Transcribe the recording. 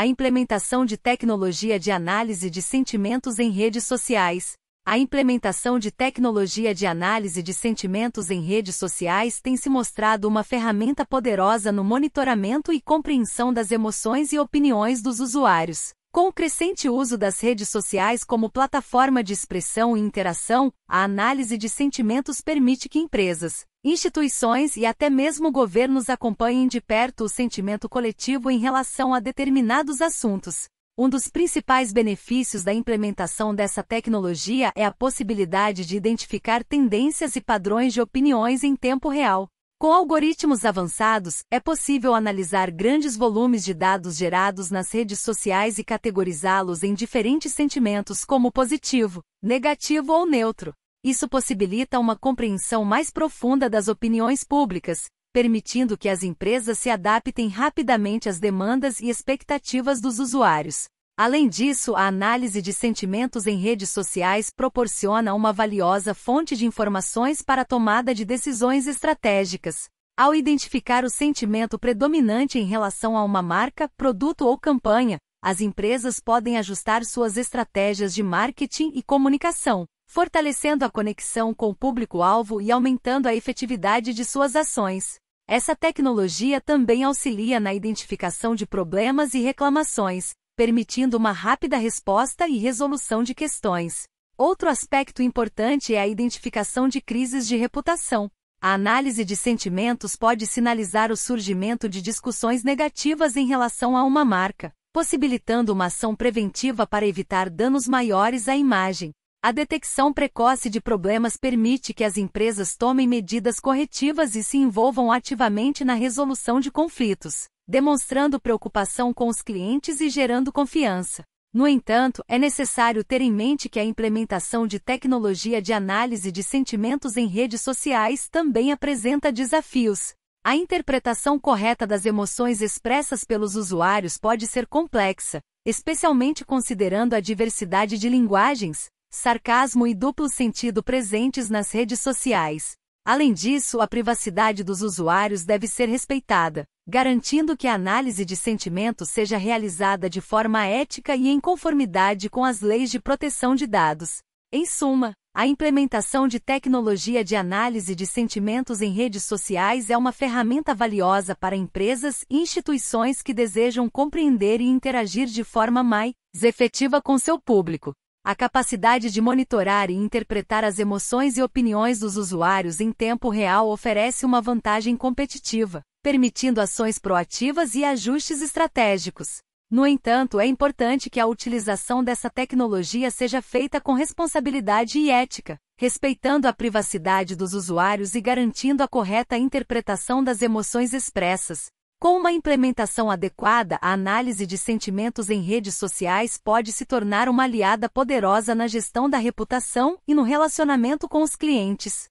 a implementação de tecnologia de análise de sentimentos em redes sociais. A implementação de tecnologia de análise de sentimentos em redes sociais tem se mostrado uma ferramenta poderosa no monitoramento e compreensão das emoções e opiniões dos usuários. Com o crescente uso das redes sociais como plataforma de expressão e interação, a análise de sentimentos permite que empresas, instituições e até mesmo governos acompanhem de perto o sentimento coletivo em relação a determinados assuntos. Um dos principais benefícios da implementação dessa tecnologia é a possibilidade de identificar tendências e padrões de opiniões em tempo real. Com algoritmos avançados, é possível analisar grandes volumes de dados gerados nas redes sociais e categorizá-los em diferentes sentimentos como positivo, negativo ou neutro. Isso possibilita uma compreensão mais profunda das opiniões públicas, permitindo que as empresas se adaptem rapidamente às demandas e expectativas dos usuários. Além disso, a análise de sentimentos em redes sociais proporciona uma valiosa fonte de informações para a tomada de decisões estratégicas. Ao identificar o sentimento predominante em relação a uma marca, produto ou campanha, as empresas podem ajustar suas estratégias de marketing e comunicação fortalecendo a conexão com o público-alvo e aumentando a efetividade de suas ações. Essa tecnologia também auxilia na identificação de problemas e reclamações, permitindo uma rápida resposta e resolução de questões. Outro aspecto importante é a identificação de crises de reputação. A análise de sentimentos pode sinalizar o surgimento de discussões negativas em relação a uma marca, possibilitando uma ação preventiva para evitar danos maiores à imagem. A detecção precoce de problemas permite que as empresas tomem medidas corretivas e se envolvam ativamente na resolução de conflitos, demonstrando preocupação com os clientes e gerando confiança. No entanto, é necessário ter em mente que a implementação de tecnologia de análise de sentimentos em redes sociais também apresenta desafios. A interpretação correta das emoções expressas pelos usuários pode ser complexa, especialmente considerando a diversidade de linguagens, sarcasmo e duplo sentido presentes nas redes sociais. Além disso, a privacidade dos usuários deve ser respeitada, garantindo que a análise de sentimentos seja realizada de forma ética e em conformidade com as leis de proteção de dados. Em suma, a implementação de tecnologia de análise de sentimentos em redes sociais é uma ferramenta valiosa para empresas e instituições que desejam compreender e interagir de forma mais efetiva com seu público. A capacidade de monitorar e interpretar as emoções e opiniões dos usuários em tempo real oferece uma vantagem competitiva, permitindo ações proativas e ajustes estratégicos. No entanto, é importante que a utilização dessa tecnologia seja feita com responsabilidade e ética, respeitando a privacidade dos usuários e garantindo a correta interpretação das emoções expressas, com uma implementação adequada, a análise de sentimentos em redes sociais pode se tornar uma aliada poderosa na gestão da reputação e no relacionamento com os clientes.